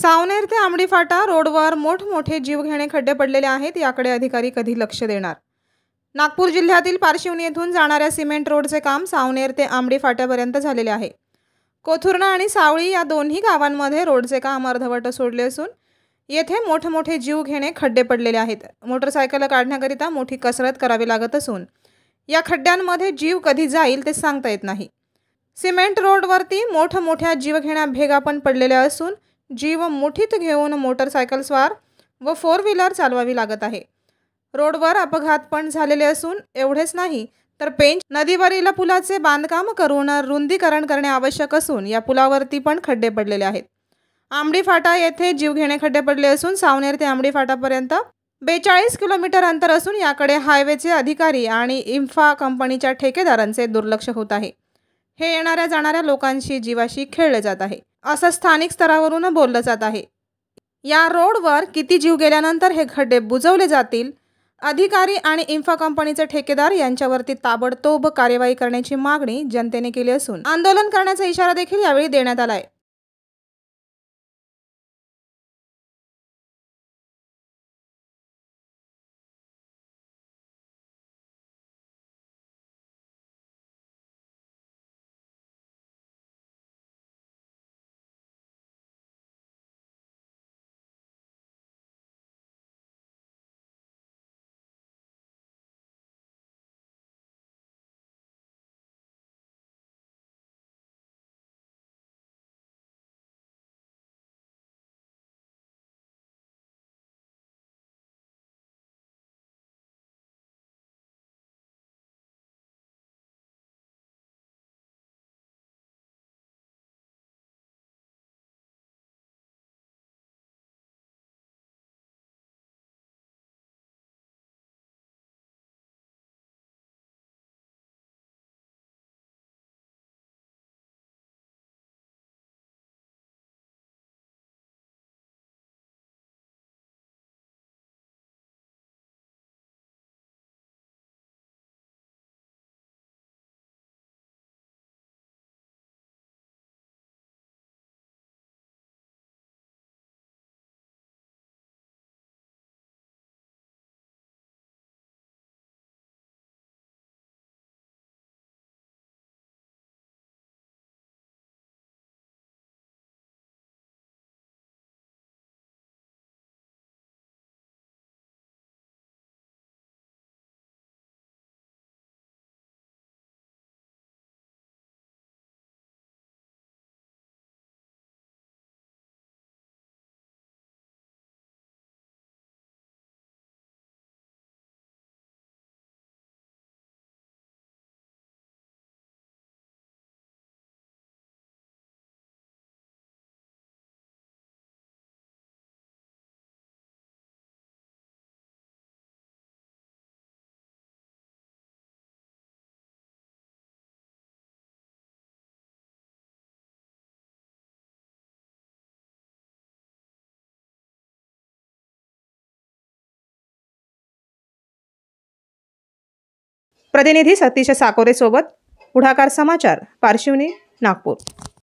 सावनेर ते आंबडी फाटा रोडवर मोठमोठे जीवघेणे खड्डे पडलेले आहेत याकडे अधिकारी कधी लक्ष देणार नागपूर जिल्ह्यातील पारशिवनी येथून जाणाऱ्या सिमेंट रोडचे काम सावनेर ते आंबडी फाट्यापर्यंत झालेले आहे कोथुर्णा आणि सावळी या दोन्ही गावांमध्ये रोडचे काम अर्धवट सोडले असून येथे मोठमोठे जीव घेणे खड्डे पडलेले आहेत मोटरसायकल काढण्याकरिता मोठी कसरत करावी लागत असून या खड्ड्यांमध्ये जीव कधी जाईल ते सांगता येत नाही सिमेंट रोडवरती मोठमोठ्या जीवघेण्या भेगा पण पडलेल्या असून जीव मुठीत घेऊन मोटरसायकलस्वार व फोर व्हीलर चालवावी लागत आहे रोडवर अपघात पण झालेले असून एवढेच नाही तर पेंच नदीवरील पुलाचे बांधकाम करून रुंदीकरण करणे आवश्यक असून या पुलावरती पण खड्डे पडलेले आहेत आंबडी फाटा येथे जीवघेणे खड्डे पडले असून सावनेर ते आंबडी फाटापर्यंत बेचाळीस किलोमीटर अंतर असून याकडे हायवेचे अधिकारी आणि इम्फा कंपनीच्या ठेकेदारांचे दुर्लक्ष होत आहे हे येणाऱ्या जाणाऱ्या लोकांशी जीवाशी खेळले जात आहे असं स्थानिक स्तरावरून बोललं जात आहे या रोडवर किती जीव गेल्यानंतर हे खड्डे बुजवले जातील अधिकारी आणि इन्फा कंपनीचे ठेकेदार यांच्यावरती ताबडतोब कार्यवाही करण्याची मागणी जनतेने केली असून आंदोलन करण्याचा इशारा देखील यावेळी देण्यात आला आहे प्रतिनिधी सतीश साकोरेसोबत पुढाकार समाचार पार्शिवनी नागपूर